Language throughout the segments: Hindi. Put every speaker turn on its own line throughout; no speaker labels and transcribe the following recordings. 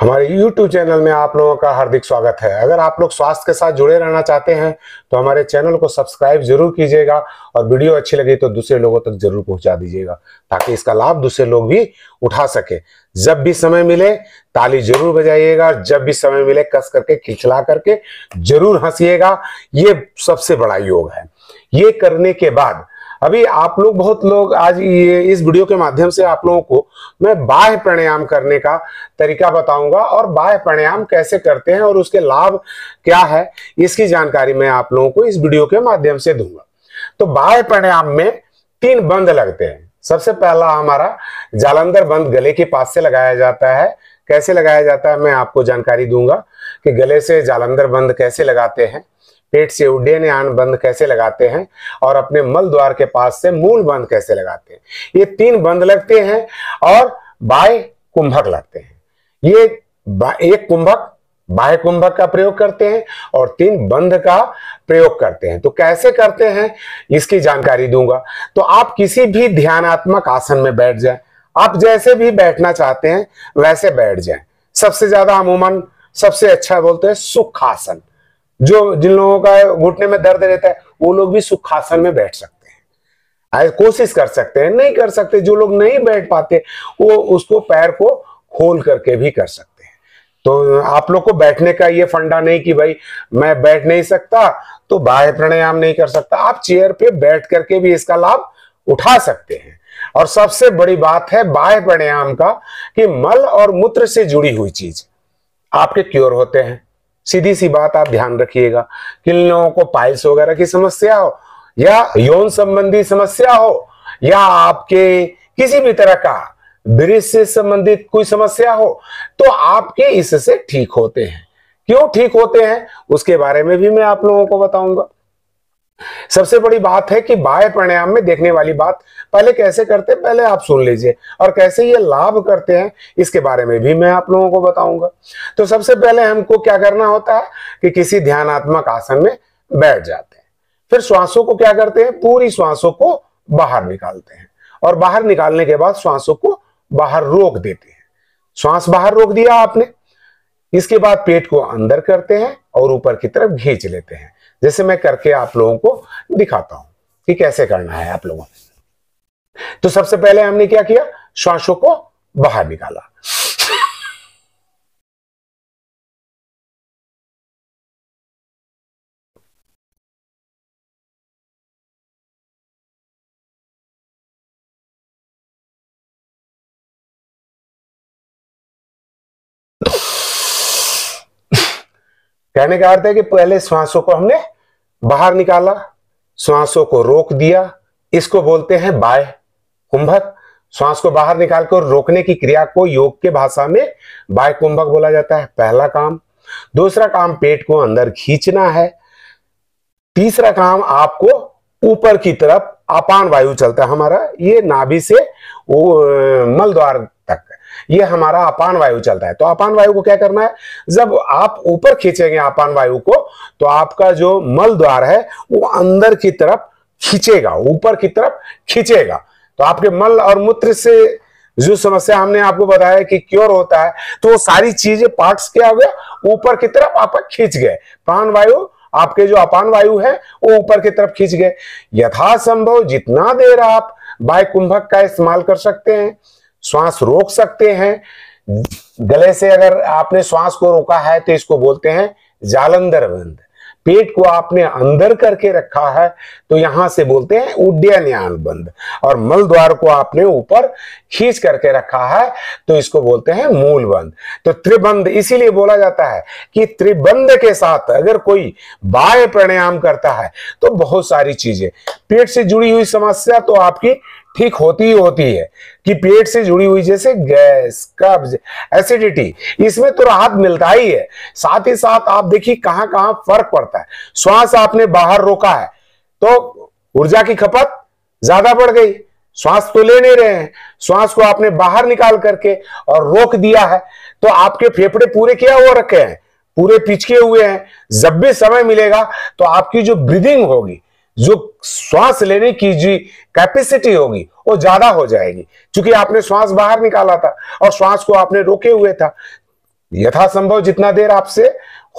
हमारे YouTube चैनल में आप लोगों का हार्दिक स्वागत है अगर आप लोग स्वास्थ्य के साथ जुड़े रहना चाहते हैं तो हमारे चैनल को सब्सक्राइब जरूर कीजिएगा और वीडियो अच्छी लगी तो दूसरे लोगों तक जरूर पहुंचा दीजिएगा ताकि इसका लाभ दूसरे लोग भी उठा सके जब भी समय मिले ताली जरूर बजाइएगा जब भी समय मिले कस करके खिंचला करके जरूर हंसीएगा ये सबसे बड़ा योग है ये करने के बाद अभी आप लोग बहुत लोग आज ये इस वीडियो के माध्यम से आप लोगों को मैं बाह्य प्राणायाम करने का तरीका बताऊंगा और बाह्य प्राणायाम कैसे करते हैं और उसके लाभ क्या है इसकी जानकारी मैं आप लोगों को इस वीडियो के माध्यम से दूंगा तो बाह्य प्राणायाम में तीन बंद लगते हैं सबसे पहला हमारा जालंधर बंद गले के पास से लगाया जाता है कैसे लगाया जाता है मैं आपको जानकारी दूंगा कि गले से जालंधर बंद कैसे लगाते हैं पेट से उड्डयन यान बंध कैसे लगाते हैं और अपने मल द्वार के पास से मूल बंध कैसे लगाते हैं ये तीन बंध लगते हैं और बाय कुंभक लगते हैं ये एक कुंभक बाह्य कुंभक का प्रयोग करते हैं और तीन बंध का प्रयोग करते हैं तो कैसे करते हैं इसकी जानकारी दूंगा तो आप किसी भी ध्यानात्मक आसन में बैठ जाए आप जैसे भी बैठना चाहते हैं वैसे बैठ जाए सबसे ज्यादा अमूमन सबसे अच्छा बोलते हैं सुखासन जो जिन लोगों का घुटने में दर्द रहता है वो लोग भी सुखासन में बैठ सकते हैं कोशिश कर सकते हैं नहीं कर सकते जो लोग नहीं बैठ पाते वो उसको पैर को खोल करके भी कर सकते हैं तो आप लोग को बैठने का ये फंडा नहीं कि भाई मैं बैठ नहीं सकता तो बाह्य प्राणायाम नहीं कर सकता आप चेयर पे बैठ करके भी इसका लाभ उठा सकते हैं और सबसे बड़ी बात है बाह्य प्राणायाम का कि मल और मूत्र से जुड़ी हुई चीज आपके क्योर होते हैं सीधी सी बात आप ध्यान रखिएगा किन लोगों को पाइल्स वगैरह की समस्या हो या यौन संबंधी समस्या हो या आपके किसी भी तरह का ब्रिज से संबंधित कोई समस्या हो तो आपके इससे ठीक होते हैं क्यों ठीक होते हैं उसके बारे में भी मैं आप लोगों को बताऊंगा सबसे बड़ी बात है कि बाह्य प्राणायाम में देखने वाली बात पहले कैसे करते हैं पहले आप सुन लीजिए और कैसे ये लाभ करते हैं इसके बारे में भी मैं आप लोगों को बताऊंगा तो सबसे पहले हमको क्या करना होता है कि किसी ध्यानात्मक आसन में बैठ जाते हैं फिर श्वासों को क्या करते हैं पूरी श्वासों को बाहर निकालते हैं और बाहर निकालने के बाद श्वासों को बाहर रोक देते हैं श्वास बाहर रोक दिया आपने इसके बाद पेट को अंदर करते हैं और ऊपर की तरफ घींच लेते हैं जैसे मैं करके आप लोगों को दिखाता हूं कि कैसे करना है आप लोगों ने तो सबसे पहले हमने क्या किया श्वासों को बाहर निकाला कहने का अर्थ है कि पहले श्वासों को हमने बाहर निकाला श्वासों को रोक दिया इसको बोलते हैं बाय कुंभक श्वास को बाहर निकालकर रोकने की क्रिया को योग के भाषा में बाय कुंभक बोला जाता है पहला काम दूसरा काम पेट को अंदर खींचना है तीसरा काम आपको ऊपर की तरफ अपान वायु चलता है हमारा ये नाभि से मल द्वार तक ये हमारा अपान वायु चलता है तो अपान वायु को क्या करना है जब आप ऊपर खींचेंगे अपान वायु को तो आपका जो मल द्वार है वो अंदर की तरफ खींचेगा ऊपर की तरफ खींचेगा तो आपके मल और मूत्र से जो समस्या हमने आपको बताया कि क्योर होता है तो वो सारी चीजें पार्ट्स क्या हो गया ऊपर की तरफ आप खींच गए प्राण वायु आपके जो अपान वायु है वो ऊपर की तरफ खींच गए यथासंभव जितना देर आप बाय कुंभक का इस्तेमाल कर सकते हैं श्वास रोक सकते हैं गले से अगर आपने श्वास को रोका है तो इसको बोलते हैं जालंधर बंद पेट को आपने अंदर करके रखा है तो यहां से बोलते हैं उड्डयन बंद और मल द्वार को आपने ऊपर खींच करके रखा है तो इसको बोलते हैं मूल बंद तो त्रिबंध इसीलिए बोला जाता है कि त्रिबंध के साथ अगर कोई बाह्य प्राणायाम करता है तो बहुत सारी चीजें पेट से जुड़ी हुई समस्या तो आपकी ठीक होती ही होती है कि पेट से जुड़ी हुई जैसे गैस कब्ज एसिडिटी इसमें तो राहत मिलता ही है साथ ही साथ आप देखिए कहां कहां फर्क पड़ता है श्वास आपने बाहर रोका है तो ऊर्जा की खपत ज्यादा बढ़ गई श्वास तो ले नहीं रहे हैं श्वास को आपने बाहर निकाल करके और रोक दिया है तो आपके फेफड़े पूरे क्या हो रखे हैं पूरे पिचके हुए हैं जब भी समय मिलेगा तो आपकी जो ब्रीदिंग होगी जो श्वास लेने की जी कैपेसिटी होगी वो ज्यादा हो जाएगी क्योंकि आपने श्वास बाहर निकाला था और श्वास को आपने रोके हुए था यथासंभव जितना देर आपसे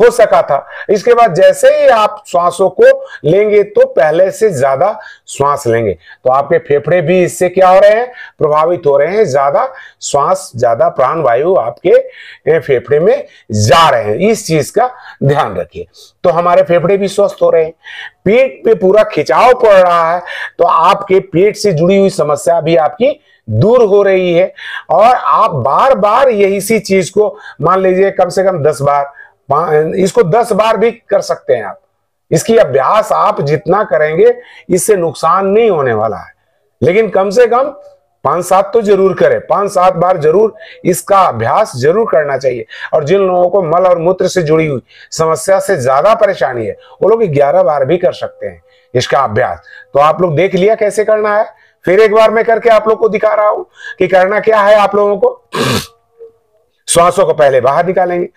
हो सका था इसके बाद जैसे ही आप श्वासों को लेंगे तो पहले से ज्यादा श्वास लेंगे तो आपके फेफड़े भी इससे क्या हो रहे हैं प्रभावित हो रहे हैं ज्यादा श्वास ज्यादा प्राण वायु आपके फेफड़े में जा रहे हैं इस चीज का ध्यान रखिए तो हमारे फेफड़े भी स्वस्थ हो रहे हैं पेट पे पूरा खिंचाव पड़ रहा है तो आपके पेट से जुड़ी हुई समस्या भी आपकी दूर हो रही है और आप बार बार यही सी चीज को मान लीजिए कम से कम दस बार इसको दस बार भी कर सकते हैं आप इसकी अभ्यास आप जितना करेंगे इससे नुकसान नहीं होने वाला है लेकिन कम से कम पांच सात तो जरूर करें पांच सात बार जरूर इसका अभ्यास जरूर करना चाहिए और जिन लोगों को मल और मूत्र से जुड़ी हुई समस्या से ज्यादा परेशानी है वो लोग ग्यारह बार भी कर सकते हैं इसका अभ्यास तो आप लोग देख लिया कैसे करना है फिर एक बार मैं करके आप लोग को दिखा रहा हूं कि करना क्या है आप लोगों को श्वासों को पहले बाहर निकालेंगे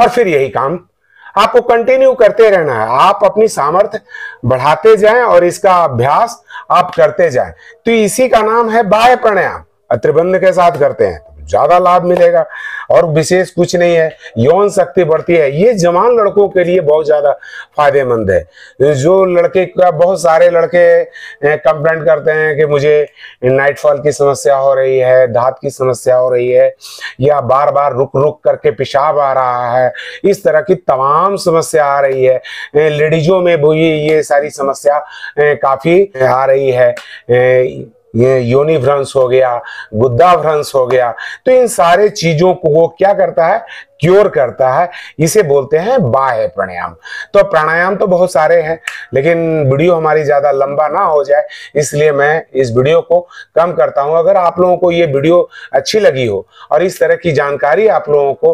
और फिर यही काम आपको कंटिन्यू करते रहना है आप अपनी सामर्थ्य बढ़ाते जाएं और इसका अभ्यास आप करते जाएं तो इसी का नाम है बाह्य प्राणायाम त्रिबंध के साथ करते हैं ज़्यादा लाभ मिलेगा और विशेष कुछ नहीं है यौन शक्ति बढ़ती है ये जवान लड़कों के लिए बहुत ज़्यादा फायदेमंद है जो लड़के का बहुत सारे लड़के कंप्लेंट करते हैं कि मुझे नाइटफॉल की समस्या हो रही है धात की समस्या हो रही है या बार बार रुक रुक करके पेशाब आ रहा है इस तरह की तमाम समस्या आ रही है लेडीजों में भी ये सारी समस्या काफ़ी आ रही है ये योनि भ्रंश हो गया गुद्दा भ्रंश हो गया तो इन सारे चीजों को वो क्या करता है क्योर करता है इसे बोलते हैं बाह्य प्राणायाम तो प्राणायाम तो बहुत सारे हैं लेकिन वीडियो हमारी ज़्यादा लंबा ना हो जाए इसलिए मैं इस वीडियो को कम करता हूं अगर आप लोगों को ये वीडियो अच्छी लगी हो और इस तरह की जानकारी आप लोगों को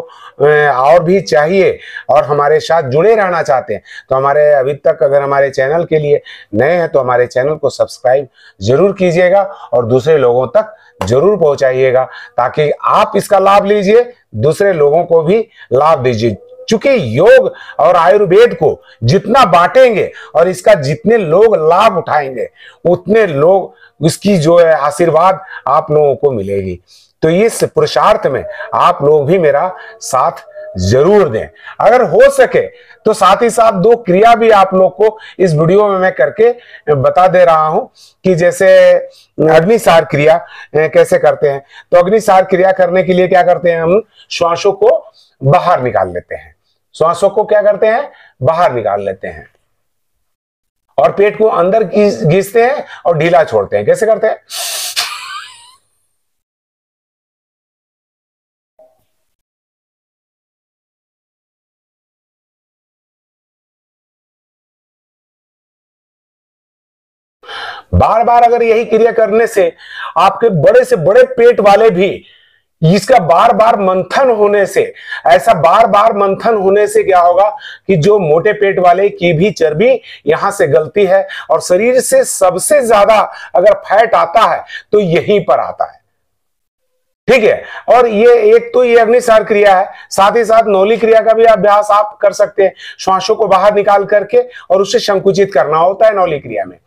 और भी चाहिए और हमारे साथ जुड़े रहना चाहते हैं तो हमारे अभी तक अगर हमारे चैनल के लिए नए हैं तो हमारे चैनल को सब्सक्राइब जरूर कीजिएगा और दूसरे लोगों तक जरूर पहुंचाइएगा ताकि आप इसका लाभ लीजिए दूसरे लोगों को भी लाभ दीजिए चूंकि योग और आयुर्वेद को जितना बांटेंगे और इसका जितने लोग लाभ उठाएंगे उतने लोग इसकी जो है आशीर्वाद आप लोगों को मिलेगी तो इस पुरुषार्थ में आप लोग भी मेरा साथ जरूर दें अगर हो सके तो साथ ही साथ दो क्रिया भी आप लोग को इस वीडियो में मैं करके बता दे रहा हूं कि जैसे अग्निसार क्रिया कैसे करते हैं तो अग्निसार क्रिया करने के लिए क्या करते हैं हम श्वासों को बाहर निकाल लेते हैं श्वासों को क्या करते हैं बाहर निकाल लेते हैं और पेट को अंदर घीसते हैं और ढीला छोड़ते हैं कैसे करते हैं बार बार अगर यही क्रिया करने से आपके बड़े से बड़े पेट वाले भी इसका बार बार मंथन होने से ऐसा बार बार मंथन होने से क्या होगा कि जो मोटे पेट वाले की भी चर्बी यहां से गलती है और शरीर से सबसे ज्यादा अगर फैट आता है तो यहीं पर आता है ठीक है और ये एक तो ये अग्निशार क्रिया है साथ ही साथ नौली क्रिया का भी अभ्यास आप कर सकते हैं श्वासों को बाहर निकाल करके और उसे संकुचित करना होता है नौली क्रिया में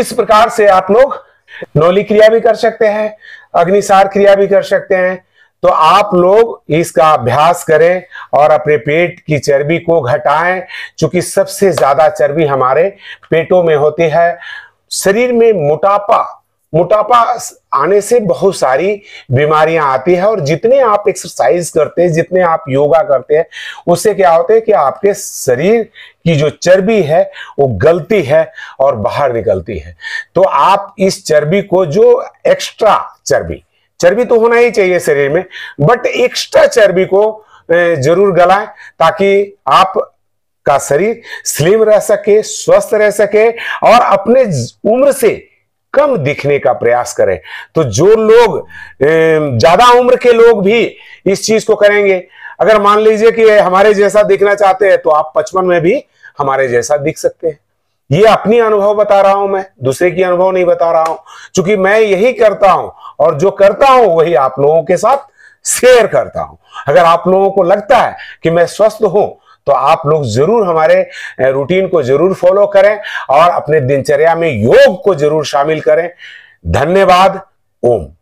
इस प्रकार से आप लोग नौली क्रिया भी कर सकते हैं अग्निसार क्रिया भी कर सकते हैं तो आप लोग इसका अभ्यास करें और अपने पेट की चर्बी को घटाएं क्योंकि सबसे ज्यादा चर्बी हमारे पेटों में होती है शरीर में मोटापा मोटापा आने से बहुत सारी बीमारियां आती है और जितने आप एक्सरसाइज करते हैं जितने आप योगा करते हैं उससे क्या होता है कि आपके शरीर की जो चर्बी है वो गलती है और बाहर निकलती है तो आप इस चर्बी को जो एक्स्ट्रा चर्बी चर्बी तो होना ही चाहिए शरीर में बट एक्स्ट्रा चर्बी को जरूर गलाए ताकि आप का शरीर स्लिम रह सके स्वस्थ रह सके और अपने उम्र से कम दिखने का प्रयास करें तो जो लोग ज्यादा उम्र के लोग भी इस चीज को करेंगे अगर मान लीजिए कि हमारे जैसा दिखना चाहते हैं तो आप पचपन में भी हमारे जैसा दिख सकते हैं ये अपनी अनुभव बता रहा हूं मैं दूसरे की अनुभव नहीं बता रहा हूं क्योंकि मैं यही करता हूं और जो करता हूं वही आप लोगों के साथ शेयर करता हूं अगर आप लोगों को लगता है कि मैं स्वस्थ हूं तो आप लोग जरूर हमारे रूटीन को जरूर फॉलो करें और अपने दिनचर्या में योग को जरूर शामिल करें धन्यवाद ओम